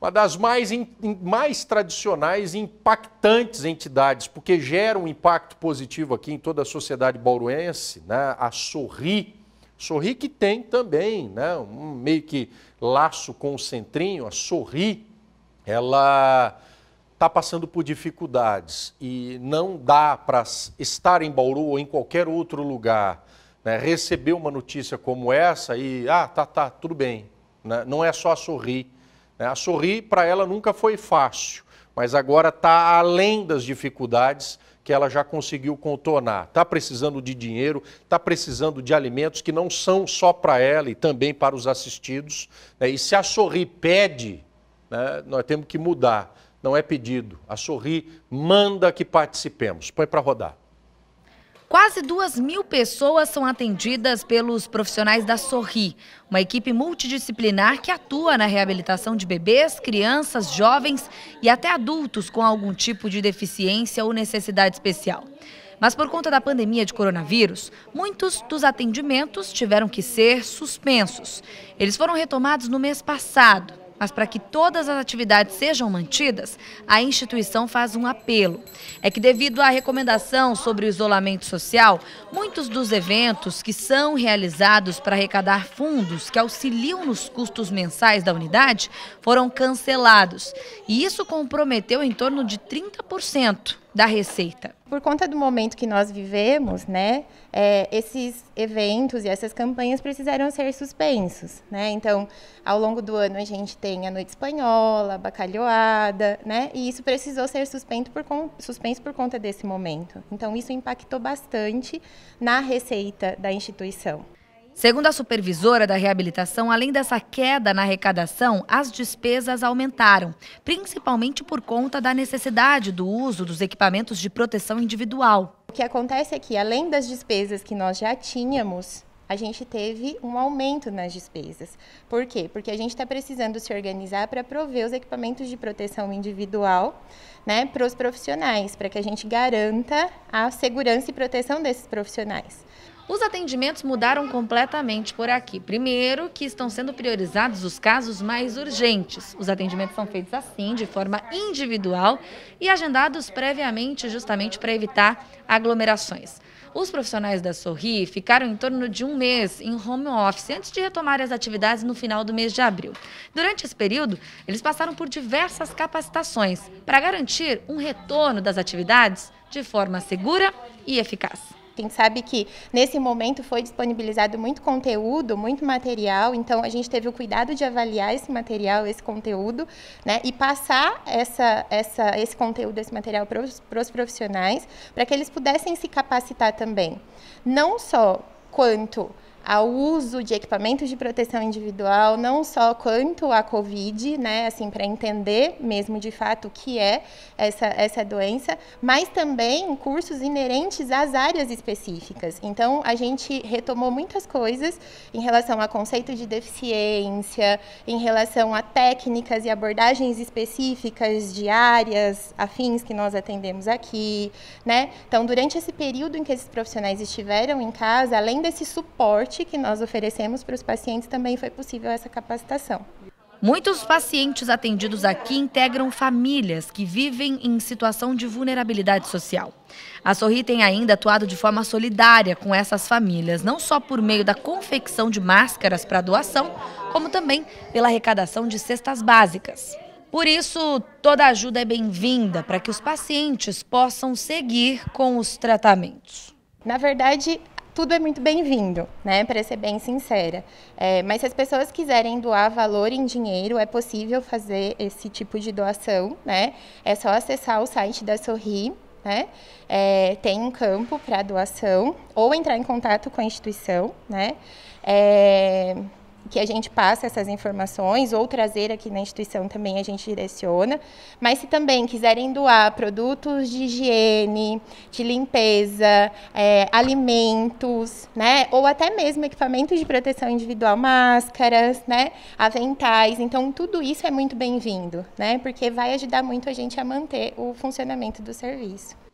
uma das mais, mais tradicionais e impactantes entidades, porque gera um impacto positivo aqui em toda a sociedade bauruense, né? a Sorri. Sorri que tem também né? um meio que laço com o centrinho, a Sorri, ela está passando por dificuldades e não dá para estar em Bauru ou em qualquer outro lugar, né? receber uma notícia como essa e, ah, tá, tá, tudo bem. Né? Não é só a Sorri né? A sorrir para ela nunca foi fácil, mas agora está além das dificuldades que ela já conseguiu contornar. Está precisando de dinheiro, está precisando de alimentos que não são só para ela e também para os assistidos. Né? E se a sorrir pede, né, nós temos que mudar. Não é pedido. A sorrir manda que participemos. Põe para rodar. Quase duas mil pessoas são atendidas pelos profissionais da Sorri, uma equipe multidisciplinar que atua na reabilitação de bebês, crianças, jovens e até adultos com algum tipo de deficiência ou necessidade especial. Mas por conta da pandemia de coronavírus, muitos dos atendimentos tiveram que ser suspensos. Eles foram retomados no mês passado. Mas para que todas as atividades sejam mantidas, a instituição faz um apelo. É que devido à recomendação sobre o isolamento social, muitos dos eventos que são realizados para arrecadar fundos que auxiliam nos custos mensais da unidade foram cancelados. E isso comprometeu em torno de 30% da receita? Por conta do momento que nós vivemos, né, é, esses eventos e essas campanhas precisaram ser suspensos, né? Então, ao longo do ano a gente tem a noite espanhola, a bacalhoada, né? E isso precisou ser suspenso por, suspenso por conta desse momento. Então, isso impactou bastante na receita da instituição. Segundo a supervisora da reabilitação, além dessa queda na arrecadação, as despesas aumentaram, principalmente por conta da necessidade do uso dos equipamentos de proteção individual. O que acontece é que, além das despesas que nós já tínhamos, a gente teve um aumento nas despesas. Por quê? Porque a gente está precisando se organizar para prover os equipamentos de proteção individual né, para os profissionais, para que a gente garanta a segurança e proteção desses profissionais. Os atendimentos mudaram completamente por aqui. Primeiro, que estão sendo priorizados os casos mais urgentes. Os atendimentos são feitos assim, de forma individual e agendados previamente, justamente para evitar aglomerações. Os profissionais da Sorri ficaram em torno de um mês em home office antes de retomar as atividades no final do mês de abril. Durante esse período, eles passaram por diversas capacitações para garantir um retorno das atividades de forma segura e eficaz. A gente sabe que nesse momento foi disponibilizado muito conteúdo, muito material, então a gente teve o cuidado de avaliar esse material, esse conteúdo, né, e passar essa, essa, esse conteúdo, esse material para os profissionais, para que eles pudessem se capacitar também. Não só quanto ao uso de equipamentos de proteção individual, não só quanto à Covid, né, assim, para entender mesmo de fato o que é essa, essa doença, mas também cursos inerentes às áreas específicas. Então, a gente retomou muitas coisas em relação a conceito de deficiência, em relação a técnicas e abordagens específicas de áreas afins que nós atendemos aqui, né? Então, durante esse período em que esses profissionais estiveram em casa, além desse suporte suporte que nós oferecemos para os pacientes também foi possível essa capacitação. Muitos pacientes atendidos aqui integram famílias que vivem em situação de vulnerabilidade social. A Sorri tem ainda atuado de forma solidária com essas famílias, não só por meio da confecção de máscaras para doação, como também pela arrecadação de cestas básicas. Por isso, toda ajuda é bem-vinda para que os pacientes possam seguir com os tratamentos. Na verdade, tudo é muito bem-vindo, né? Para ser bem sincera. É, mas se as pessoas quiserem doar valor em dinheiro, é possível fazer esse tipo de doação, né? É só acessar o site da Sorri, né? É, tem um campo para doação ou entrar em contato com a instituição, né? É, que a gente passa essas informações ou trazer aqui na instituição também a gente direciona. Mas se também quiserem doar produtos de higiene, de limpeza, é, alimentos, né, ou até mesmo equipamentos de proteção individual, máscaras, né, aventais, então tudo isso é muito bem-vindo, né, porque vai ajudar muito a gente a manter o funcionamento do serviço.